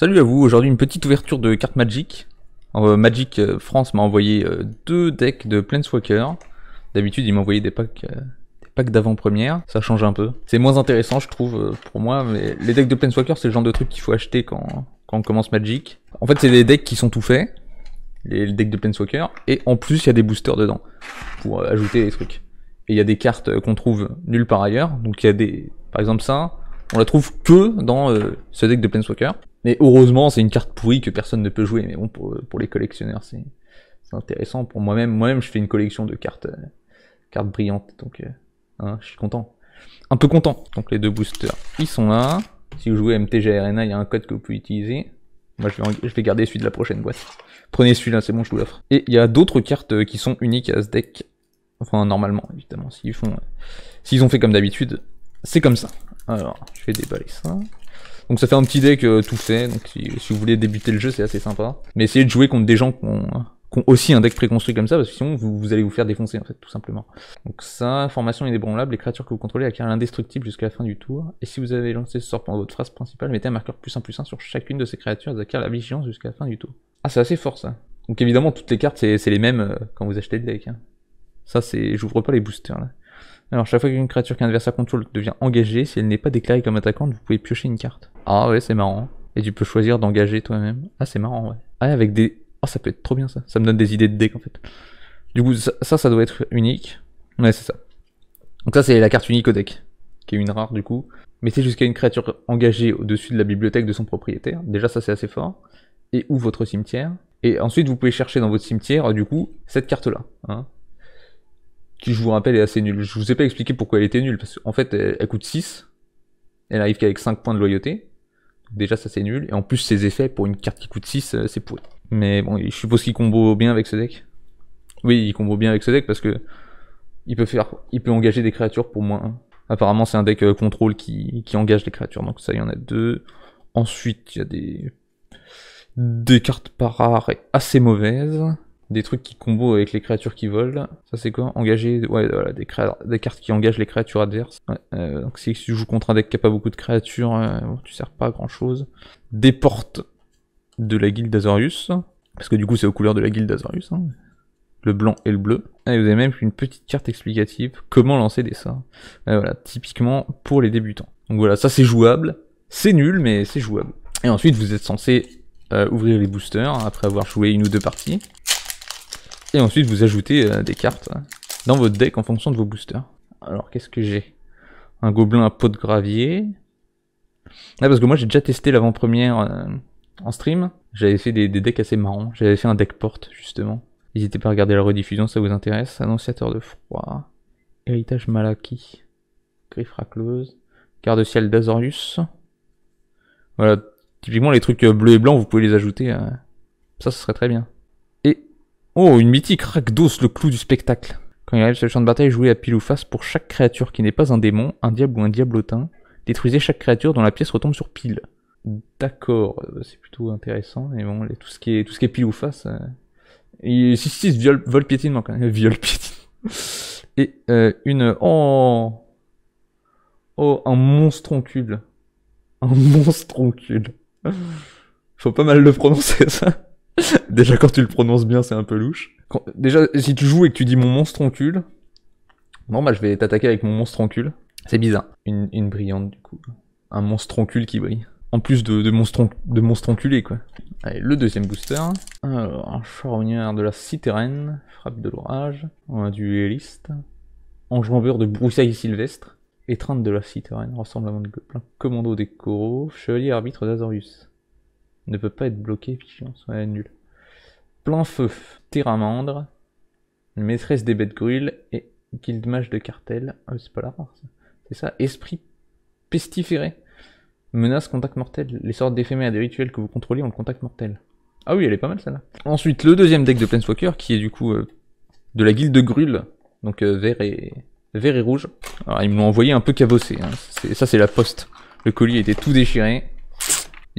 Salut à vous, aujourd'hui une petite ouverture de cartes Magic. Euh, Magic euh, France m'a envoyé euh, deux decks de Planeswalker. D'habitude ils m'envoyaient des packs, des packs d'avant-première, ça change un peu. C'est moins intéressant je trouve pour moi, mais les decks de Planeswalker c'est le genre de truc qu'il faut acheter quand, on commence Magic. En fait c'est les decks qui sont tout faits, les, decks de Planeswalker, et en plus il y a des boosters dedans pour ajouter des trucs. Et il y a des cartes qu'on trouve nulle part ailleurs, donc il y a des... Par exemple ça, on la trouve que dans ce deck de Planeswalker. Mais heureusement, c'est une carte pourrie que personne ne peut jouer. Mais bon, pour, les collectionneurs, c'est intéressant. Pour moi-même, moi-même, je fais une collection de cartes, euh, cartes brillantes. Donc, euh, hein, je suis content. Un peu content. Donc, les deux boosters, ils sont là. Si vous jouez MTG Arena, il y a un code que vous pouvez utiliser. Moi, je vais, je vais garder celui de la prochaine boîte. Prenez celui-là, c'est bon, je vous l'offre. Et il y a d'autres cartes euh, qui sont uniques à ce deck. Enfin, normalement, évidemment. S'ils font, s'ils ont fait comme d'habitude, c'est comme ça. Alors, je vais déballer ça. Donc ça fait un petit deck tout fait, donc si, vous voulez débuter le jeu c'est assez sympa. Mais essayez de jouer contre des gens qui ont, aussi un deck préconstruit comme ça, parce que sinon vous, allez vous faire défoncer en fait, tout simplement. Donc ça, formation inébranlable, les créatures que vous contrôlez acquièrent l'indestructible jusqu'à la fin du tour, et si vous avez lancé ce sort pendant votre phrase principale, mettez un marqueur plus 1 plus 1 sur chacune de ces créatures, elles acquièrent la vigilance jusqu'à la fin du tour. Ah c'est assez fort ça. Donc évidemment toutes les cartes c'est les mêmes euh, quand vous achetez le deck. Hein. Ça c'est, j'ouvre pas les boosters là. Alors, chaque fois qu'une créature qu'un adversaire contrôle devient engagée, si elle n'est pas déclarée comme attaquante, vous pouvez piocher une carte. Ah ouais, c'est marrant. Et tu peux choisir d'engager toi-même. Ah, c'est marrant, ouais. Ah, avec des... oh, ça peut être trop bien, ça. Ça me donne des idées de deck, en fait. Du coup, ça, ça, doit être unique. Ouais, c'est ça. Donc ça, c'est la carte unique au deck, qui est une rare, du coup. Mettez jusqu'à une créature engagée au-dessus de la bibliothèque de son propriétaire. Déjà, ça, c'est assez fort. Et ou votre cimetière. Et ensuite, vous pouvez chercher dans votre cimetière, du coup, cette carte-là. Hein qui je vous rappelle est assez nulle. Je vous ai pas expliqué pourquoi elle était nulle, parce qu'en fait elle, coûte 6, elle arrive qu'avec 5 points de loyauté, déjà ça c'est nul, et en plus ses effets pour une carte qui coûte 6 euh, c'est pourri. Mais bon, je suppose qu'il combo bien avec ce deck. Oui, il combo bien avec ce deck parce que il peut faire, il peut engager des créatures pour moins Apparemment c'est un deck euh, contrôle qui, qui engage les créatures, donc ça il y en a deux. Ensuite il y a des des cartes rares et assez mauvaises des trucs qui combo avec les créatures qui volent. Ça c'est quoi Engager, ouais, voilà, des, cartes qui engagent les créatures adverses. Euh, donc si tu joues contre un deck qui a pas beaucoup de créatures, euh, tu sers pas à grand chose. Des portes de la guilde d'Azorius, parce que du coup c'est aux couleurs de la guilde d'Azorius, hein. le blanc et le bleu. Ah, et vous avez même une petite carte explicative, comment lancer des sorts. voilà, typiquement pour les débutants. Donc voilà, ça c'est jouable, c'est nul mais c'est jouable. Et ensuite vous êtes censé euh, ouvrir les boosters après avoir joué une ou deux parties. Et ensuite, vous ajoutez euh, des cartes hein, dans votre deck en fonction de vos boosters. Alors, qu'est-ce que j'ai Un gobelin à pot de gravier. Ah, parce que moi, j'ai déjà testé l'avant-première euh, en stream. J'avais fait des, decks assez marrants. J'avais fait un deck porte, justement. N'hésitez pas à regarder la rediffusion, ça vous intéresse. Annonciateur de froid. Héritage Malaki. Griffe raclose. de ciel d'Azorius. Voilà, typiquement les trucs euh, bleus et blancs, vous pouvez les ajouter. Ça, ce serait très bien. Oh, une mythique Rakdos, le clou du spectacle. Quand il arrive sur le champ de bataille, jouez à pile ou face pour chaque créature qui n'est pas un démon, un diable ou un diablotin. Détruisez chaque créature dont la pièce retombe sur pile. D'accord, euh, c'est plutôt intéressant. Et bon, tout ce qui est, tout ce qui est pile ou face. Euh... Et si, si, viol, vol piétinement quand même. Hein. Viol piétine. Et euh, une... Oh Oh, un monstre Un monstre Faut pas mal le prononcer ça. Déjà, quand tu le prononces bien, c'est un peu louche. Déjà, si tu joues et que tu dis mon monstre encule, non, bah je vais t'attaquer avec mon monstre encule, C'est bizarre. Une, brillante, du coup. Un monstre oncule qui brille. En plus de, monstre, de monstre quoi. Allez, le deuxième booster. Alors, un charognard de la citérène. Frappe de l'orage. on a du héliste, enjambure de broussailles sylvestre. Étreinte de la ressemble Rassemblement de gobelins. Commando des coraux. Chevalier arbitre d'Azorius ne peut pas être bloqué, ça ouais, nul. Plein feu, terramandre, maîtresse des bêtes gruilles et Guildmage de cartel. Ah, c'est pas la rare, ça. C'est ça, esprit pestiféré. Menace contact mortel. Les sortes d'éphémères des rituels que vous contrôlez ont le contact mortel. Ah oui, elle est pas mal celle-là. Ensuite, le deuxième deck de Planeswalker qui est du coup euh, de la guilde de donc euh, vert, et... vert et rouge. Alors ils me l'ont envoyé un peu cabossé, hein. ça c'est la poste. Le colis était tout déchiré,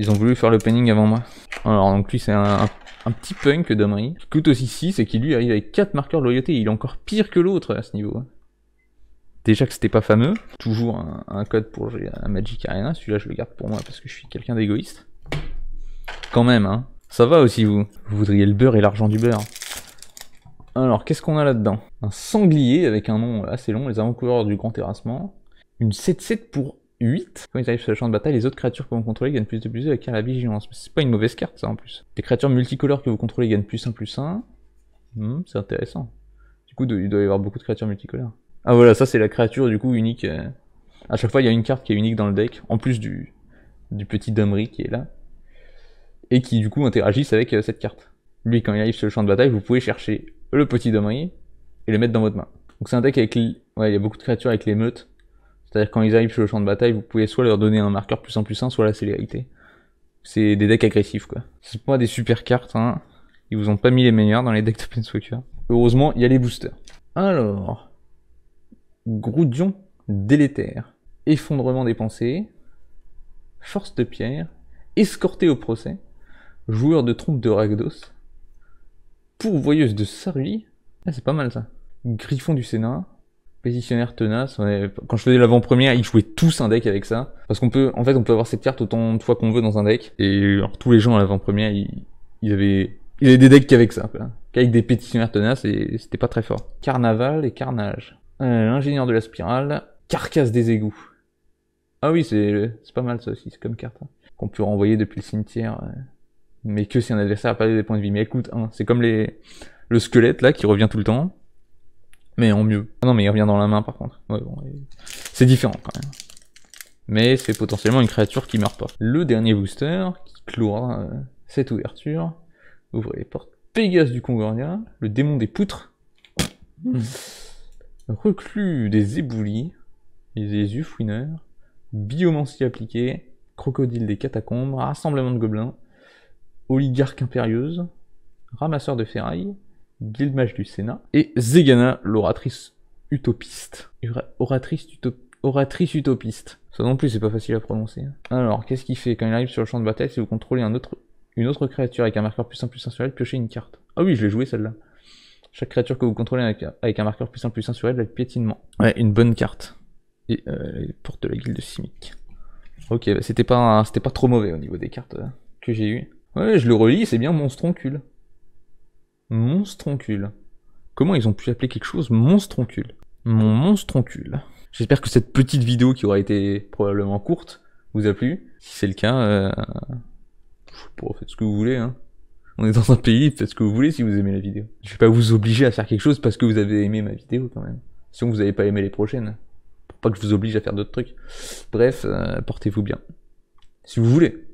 ils ont voulu faire le l'opening avant moi. Alors, donc lui, c'est un, un, petit punk d'Amri. Ce qui coûte aussi 6, c'est qu'il lui arrive avec 4 marqueurs de loyauté. Il est encore pire que l'autre à ce niveau. Hein. Déjà que c'était pas fameux. Toujours un, un code pour un Magic Arena. Celui-là, je le garde pour moi parce que je suis quelqu'un d'égoïste. Quand même, hein. Ça va aussi, vous. Vous voudriez le beurre et l'argent du beurre. Alors, qu'est-ce qu'on a là-dedans Un sanglier avec un nom assez long, les avant-coureurs du grand terrassement. Une 7-7 pour 8. Quand ils arrivent sur le champ de bataille, les autres créatures que vous contrôlez gagnent plus de plus 2 avec la vigilance. c'est pas une mauvaise carte ça en plus. Les créatures multicolores que vous contrôlez gagnent plus 1 plus 1. Hmm, c'est intéressant. Du coup, il doit y avoir beaucoup de créatures multicolores. Ah voilà, ça c'est la créature du coup unique. Euh. À chaque fois, il y a une carte qui est unique dans le deck, en plus du, du petit Dumry qui est là. Et qui du coup interagissent avec euh, cette carte. Lui, quand il arrive sur le champ de bataille, vous pouvez chercher le petit Dumry et le mettre dans votre main. Donc c'est un deck avec... Ouais, il y a beaucoup de créatures avec les meutes. C'est-à-dire quand ils arrivent sur le champ de bataille, vous pouvez soit leur donner un marqueur plus en plus 1, soit la célérité. C'est des decks agressifs quoi. C'est pas moi des super cartes, hein. Ils vous ont pas mis les meilleurs dans les decks de Planeswalker. Heureusement, il y a les boosters. Alors, Groudion délétère, effondrement des pensées, force de pierre, escorté au procès, joueur de trompe de Ragdos, pourvoyeuse de Sarui. Ah, c'est pas mal ça. Griffon du Sénat, Pétitionnaire tenace. Quand je faisais l'avant-première, ils jouaient tous un deck avec ça. Parce qu'on peut, en fait, on peut avoir cette carte autant de fois qu'on veut dans un deck. Et alors, tous les gens à l'avant-première, ils, ils, avaient, ils avaient des decks qu'avec ça. Qu'avec des pétitionnaires tenaces et c'était pas très fort. Carnaval et carnage. Euh, l'ingénieur de la spirale. Carcasse des égouts. Ah oui, c'est pas mal ça aussi, c'est comme carte. Hein, qu'on peut renvoyer depuis le cimetière. Euh. mais que si un adversaire a perdu des points de vie. Mais écoute, hein, c'est comme les, le squelette là qui revient tout le temps mais en mieux. Ah non, mais il revient dans la main par contre. c'est différent quand même. Mais c'est potentiellement une créature qui meurt pas. Le dernier booster qui clouera hein, euh, cette ouverture. Ouvrez les portes. Pégase du Congoria, le démon des poutres. Hmm. Reclus des éboulis, les fouineurs. biomancie appliquée, crocodile des catacombes, rassemblement de gobelins, oligarque impérieuse, ramasseur de ferraille, Guildmage du Sénat, et Zegana, l'oratrice utopiste. Oratrice, oratrice utopiste. Ça non plus, c'est pas facile à prononcer. Alors, qu'est-ce qu'il fait Quand il arrive sur le champ de bataille, si vous contrôlez une autre créature avec un marqueur plus 1 plus 1 sur elle, piochez une carte. Ah oui, je l'ai joué celle-là. Chaque créature que vous contrôlez avec, un marqueur plus 1 plus 1 sur elle, piétinement. Ouais, une bonne carte. Et euh, porte de la guilde simique. Ok, bah, c'était pas, pas trop mauvais au niveau des cartes euh, que j'ai eu. Ouais, je le relis, c'est bien Monstroncule. cul Monstroncule. Comment ils ont pu appeler quelque chose monstroncule Mon monstroncule. J'espère que cette petite vidéo qui aura été probablement courte vous a plu. Si c'est le cas, euh... faites ce que vous voulez. Hein. On est dans un pays, faites ce que vous voulez si vous aimez la vidéo. Je vais pas vous obliger à faire quelque chose parce que vous avez aimé ma vidéo quand même. Sinon vous n'avez pas aimé les prochaines. Pour pas que je vous oblige à faire d'autres trucs. Bref, euh, portez-vous bien. Si vous voulez.